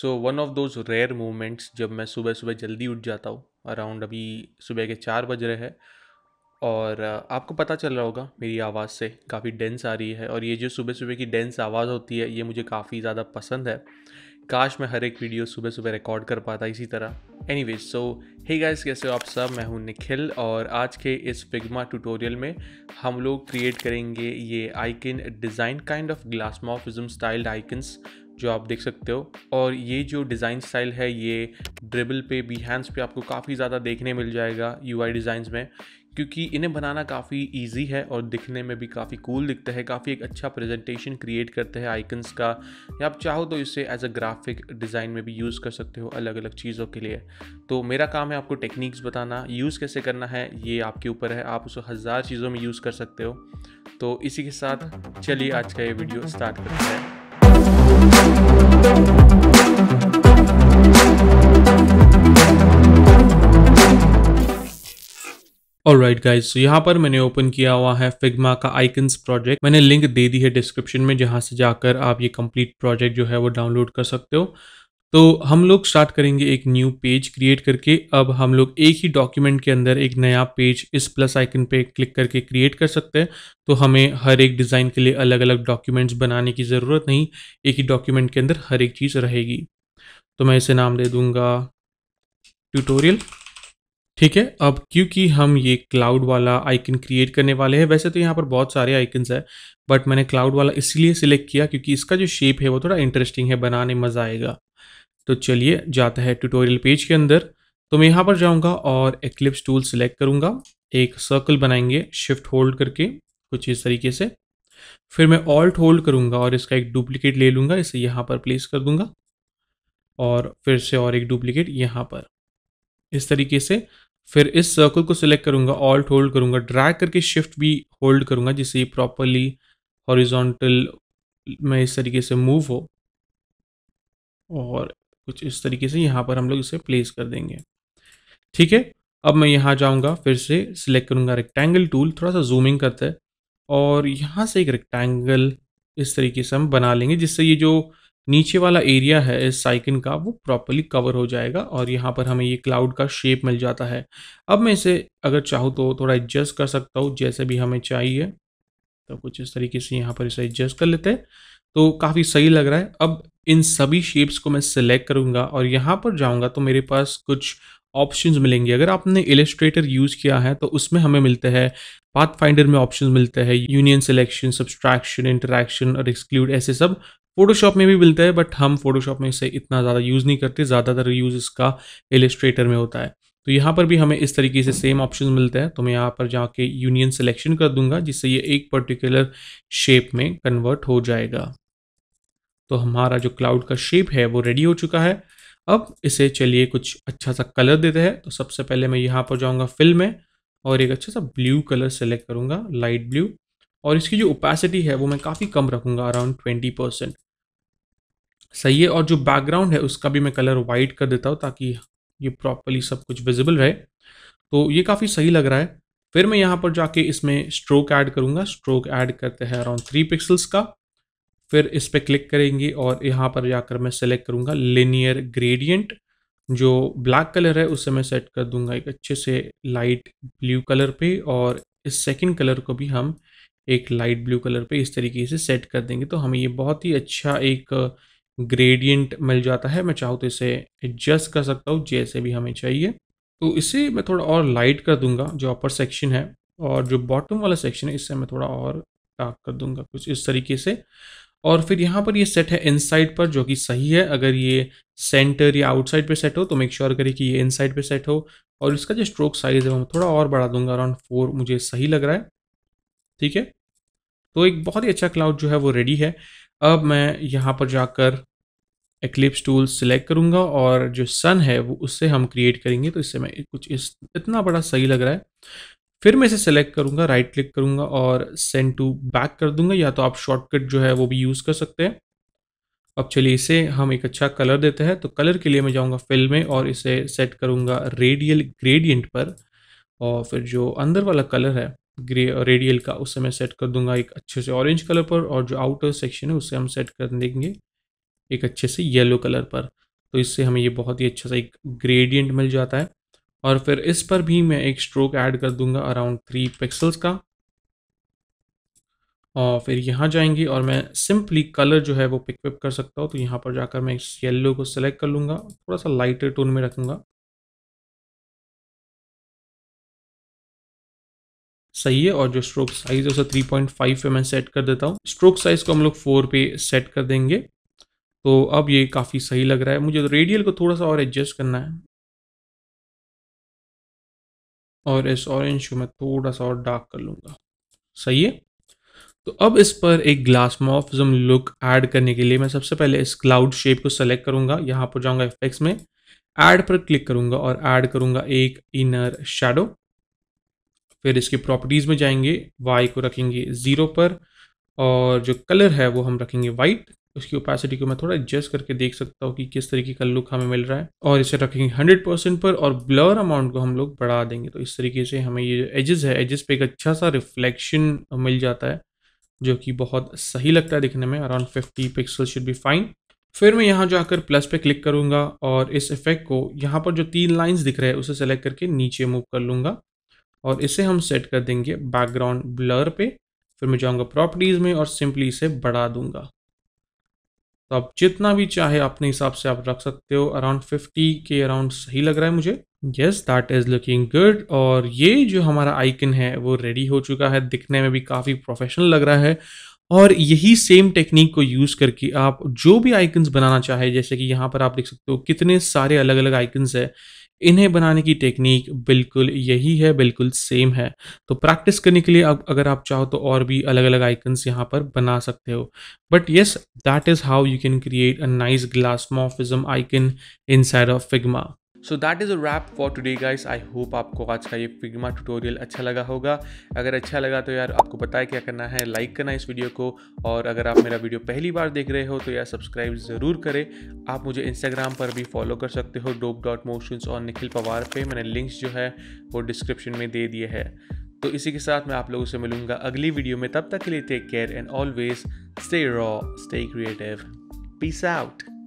so one of those rare moments जब मैं सुबह सुबह जल्दी उठ जाता हूँ अराउंड अभी सुबह के चार बज रहे हैं और आपको पता चल रहा होगा मेरी आवाज़ से काफ़ी डेंस आ रही है और ये जो सुबह सुबह की डेंस आवाज़ होती है ये मुझे काफ़ी ज़्यादा पसंद है काश मैं हर एक वीडियो सुबह सुबह रिकॉर्ड कर पाता इसी तरह anyways so hey guys कैसे हो आप सब मैं हूँ निखिल और आज के इस फिग्मा ट्यूटोरियल में हम लोग क्रिएट करेंगे ये icon design kind of glassmorphism styled icons जो आप देख सकते हो और ये जो डिज़ाइन स्टाइल है ये ड्रिबल पे भी हैंड्स पे आपको काफ़ी ज़्यादा देखने मिल जाएगा यू आई में क्योंकि इन्हें बनाना काफ़ी इजी है और दिखने में भी काफ़ी कूल दिखता है काफ़ी एक अच्छा प्रेजेंटेशन क्रिएट करते हैं आइकन्स का या आप चाहो तो इसे एज अ ग्राफिक डिज़ाइन में भी यूज़ कर सकते हो अलग अलग चीज़ों के लिए तो मेरा काम है आपको टेक्निक्स बताना यूज़ कैसे करना है ये आपके ऊपर है आप उसे हज़ार चीज़ों में यूज़ कर सकते हो तो इसी के साथ चलिए आज का ये वीडियो स्टार्ट करते हैं राइट गाइज सो यहाँ पर मैंने ओपन किया हुआ है फिग्मा का आइकन्स प्रोजेक्ट मैंने लिंक दे दी है डिस्क्रिप्शन में जहाँ से जाकर आप ये कंप्लीट प्रोजेक्ट जो है वो डाउनलोड कर सकते हो तो हम लोग स्टार्ट करेंगे एक न्यू पेज क्रिएट करके अब हम लोग एक ही डॉक्यूमेंट के अंदर एक नया पेज इस प्लस आइकन पे क्लिक करके क्रिएट कर सकते हैं तो हमें हर एक डिज़ाइन के लिए अलग अलग डॉक्यूमेंट्स बनाने की ज़रूरत नहीं एक ही डॉक्यूमेंट के अंदर हर एक चीज़ रहेगी तो मैं इसे नाम दे दूँगा ट्यूटोरियल ठीक है अब क्योंकि हम ये क्लाउड वाला आइकन क्रिएट करने वाले हैं वैसे तो यहाँ पर बहुत सारे आइकन्स हैं बट मैंने क्लाउड वाला इसलिए सिलेक्ट किया क्योंकि इसका जो शेप है वो थोड़ा इंटरेस्टिंग है बनाने मज़ा आएगा तो चलिए जाता है ट्यूटोरियल पेज के अंदर तो मैं यहाँ पर जाऊँगा और एक्लिप्स टूल सेलेक्ट करूँगा एक सर्कल बनाएंगे शिफ्ट होल्ड करके कुछ इस तरीके से फिर मैं ऑल्ट होल्ड करूँगा और इसका एक डुप्लीकेट ले लूँगा इसे यहाँ पर प्लेस कर दूँगा और फिर से और एक डुप्लीकेट यहाँ पर इस तरीके से फिर इस सर्कल को सिलेक्ट करूँगा ऑल्ट होल्ड करूँगा ड्रैग करके शिफ्ट भी होल्ड करूँगा जिससे ये प्रॉपरली हॉरिजॉन्टल में इस तरीके से मूव हो और कुछ इस तरीके से यहाँ पर हम लोग इसे प्लेस कर देंगे ठीक है अब मैं यहाँ जाऊँगा फिर से सिलेक्ट करूँगा रेक्टेंगल टूल थोड़ा सा जूमिंग करता है और यहाँ से एक रेक्टेंगल इस तरीके से हम बना लेंगे जिससे ये जो नीचे वाला एरिया है इस साइकिन का वो प्रॉपरली कवर हो जाएगा और यहाँ पर हमें ये क्लाउड का शेप मिल जाता है अब मैं इसे अगर चाहूँ तो थोड़ा एडजस्ट कर सकता हूँ जैसे भी हमें चाहिए तो कुछ इस तरीके से यहाँ पर इसे एडजस्ट कर लेते हैं तो काफ़ी सही लग रहा है अब इन सभी शेप्स को मैं सिलेक्ट करूँगा और यहाँ पर जाऊँगा तो मेरे पास कुछ ऑप्शंस मिलेंगे अगर आपने इलेस्ट्रेटर यूज़ किया है तो उसमें हमें मिलते हैं पाथ फाइंडर में ऑप्शन मिलते हैं यूनियन सिलेक्शन सब्सट्रैक्शन इंटरेक्शन और एक्सक्लूड ऐसे सब फोटोशॉप में भी मिलता है बट हम फोटोशॉप में इसे इतना ज़्यादा यूज़ नहीं करते ज़्यादातर यूज़ इसका इलेस्ट्रेटर में होता है तो यहाँ पर भी हमें इस तरीके से सेम ऑप्शन मिलते हैं तो मैं यहाँ पर जाके यूनियन सिलेक्शन कर दूंगा जिससे ये एक पर्टिकुलर शेप में कन्वर्ट हो जाएगा तो हमारा जो क्लाउड का शेप है वो रेडी हो चुका है अब इसे चलिए कुछ अच्छा सा कलर देते हैं तो सबसे पहले मैं यहाँ पर जाऊँगा फिल में और एक अच्छा सा ब्लू कलर सेलेक्ट करूँगा लाइट ब्लू और इसकी जो ओपेसिटी है वो मैं काफ़ी कम रखूँगा अराउंड ट्वेंटी परसेंट सही है और जो बैकग्राउंड है उसका भी मैं कलर वाइट कर देता हूँ ताकि ये प्रॉपरली सब कुछ विजिबल रहे तो ये काफ़ी सही लग रहा है फिर मैं यहाँ पर जाके इसमें स्ट्रोक ऐड करूँगा स्ट्रोक ऐड करते हैं अराउंड थ्री पिक्सल्स का फिर इस पर क्लिक करेंगे और यहाँ पर जाकर मैं सेलेक्ट करूँगा लिनियर ग्रेडियंट जो ब्लैक कलर है उसे मैं सेट कर दूंगा एक अच्छे से लाइट ब्लू कलर पे और इस सेकंड कलर को भी हम एक लाइट ब्लू कलर पे इस तरीके से सेट कर देंगे तो हमें ये बहुत ही अच्छा एक ग्रेडियंट मिल जाता है मैं चाहूँ तो इसे एडजस्ट कर सकता हूँ जैसे भी हमें चाहिए तो इसे मैं थोड़ा और लाइट कर दूंगा जो अपर सेक्शन है और जो बॉटम वाला सेक्शन है इससे मैं थोड़ा और डार्क कर दूंगा कुछ इस तरीके से और फिर यहाँ पर ये सेट है इनसाइड पर जो कि सही है अगर ये सेंटर या आउटसाइड पे सेट हो तो मेक श्योर करें कि ये इनसाइड पे सेट हो और इसका जो स्ट्रोक साइज़ है वो मैं थोड़ा और बढ़ा दूंगा अराउंड फोर मुझे सही लग रहा है ठीक है तो एक बहुत ही अच्छा क्लाउड जो है वो रेडी है अब मैं यहाँ पर जाकर एक्लिप्स टूल सिलेक्ट करूँगा और जो सन है वो उससे हम क्रिएट करेंगे तो इससे मैं कुछ इस इतना बड़ा सही लग रहा है फिर मैं इसे सेलेक्ट करूंगा राइट क्लिक करूंगा और सेंड टू बैक कर दूंगा या तो आप शॉर्टकट जो है वो भी यूज़ कर सकते हैं अब चलिए इसे हम एक अच्छा कलर देते हैं तो कलर के लिए मैं जाऊंगा फिल में और इसे सेट करूंगा रेडियल ग्रेडियंट पर और फिर जो अंदर वाला कलर है ग्रे रेडियल का उसे मैं सेट कर दूंगा एक अच्छे से ऑरेंज कलर पर और जो आउटर सेक्शन है उसे हम सेट कर देंगे एक अच्छे से येलो कलर पर तो इससे हमें ये बहुत ही अच्छा सा एक ग्रेडियंट मिल जाता है और फिर इस पर भी मैं एक स्ट्रोक ऐड कर दूंगा अराउंड थ्री पिक्सल्स का और फिर यहाँ जाएंगे और मैं सिंपली कलर जो है वो पिकअप कर सकता हूँ तो यहाँ पर जाकर मैं इस येल्लो को सिलेक्ट कर लूँगा थोड़ा सा लाइटर टोन में रखूँगा सही है और जो स्ट्रोक साइज है उसे 3.5 पे मैं सेट कर देता हूँ स्ट्रोक साइज को हम लोग फोर पे सेट कर देंगे तो अब ये काफ़ी सही लग रहा है मुझे रेडियल तो को थोड़ा सा और एडजस्ट करना है और इस ऑरेंज को मैं थोड़ा सा और डार्क कर लूँगा सही है तो अब इस पर एक ग्लास मॉफजम लुक ऐड करने के लिए मैं सबसे पहले इस क्लाउड शेप को सेलेक्ट करूँगा यहाँ पर जाऊँगा इफेक्ट्स में ऐड पर क्लिक करूँगा और ऐड करूँगा एक इनर शेडो फिर इसकी प्रॉपर्टीज़ में जाएंगे वाई को रखेंगे ज़ीरो पर और जो कलर है वो हम रखेंगे वाइट उसकी ओपेसिटी को मैं थोड़ा एडजस्ट करके देख सकता हूँ कि किस तरीके का लुक हमें मिल रहा है और इसे रखेंगे हंड्रेड परसेंट पर और ब्लर अमाउंट को हम लोग बढ़ा देंगे तो इस तरीके से हमें ये एजेस है एजेस पे एक अच्छा सा रिफ्लेक्शन मिल जाता है जो कि बहुत सही लगता है दिखने में around fifty pixel should be fine फिर मैं यहाँ जाकर प्लस पे क्लिक करूँगा और इस इफेक्ट को यहाँ पर जो तीन लाइन्स दिख रहे हैं उसे सेलेक्ट करके नीचे मूव कर लूँगा और इसे हम सेट कर देंगे बैकग्राउंड ब्लर पे फिर मैं जाऊँगा प्रॉपर्टीज़ में और सिंपली इसे बढ़ा दूंगा तो आप जितना भी चाहे अपने हिसाब से आप रख सकते हो अराउंड फिफ्टी के अराउंड सही लग रहा है मुझे yes that is looking good और ये जो हमारा आइकन है वो रेडी हो चुका है दिखने में भी काफ़ी प्रोफेशनल लग रहा है और यही सेम टेक्निक को यूज़ करके आप जो भी आइकन्स बनाना चाहे जैसे कि यहाँ पर आप देख सकते हो कितने सारे अलग अलग आइकन्स है इन्हें बनाने की टेक्निक बिल्कुल यही है बिल्कुल सेम है तो प्रैक्टिस करने के लिए अब अगर आप चाहो तो और भी अलग अलग आइकन्स यहाँ पर बना सकते हो but yes that is how you can create a nice glassmorphism icon inside of Figma so that is a wrap for today guys I hope आपको आज का ये फिग्मा ट्यूटोरियल अच्छा लगा होगा अगर अच्छा लगा तो यार आपको पता है क्या करना है लाइक करना इस वीडियो को और अगर आप मेरा वीडियो पहली बार देख रहे हो तो यार सब्सक्राइब ज़रूर करें आप मुझे इंस्टाग्राम पर भी फॉलो कर सकते हो डोप डॉट मोशन और निखिल पवार पे मैंने लिंक्स जो है वो डिस्क्रिप्शन में दे दिए है तो इसी के साथ मैं आप लोगों से मिलूंगा अगली वीडियो में तब तक के लिए take care and always stay raw stay creative peace out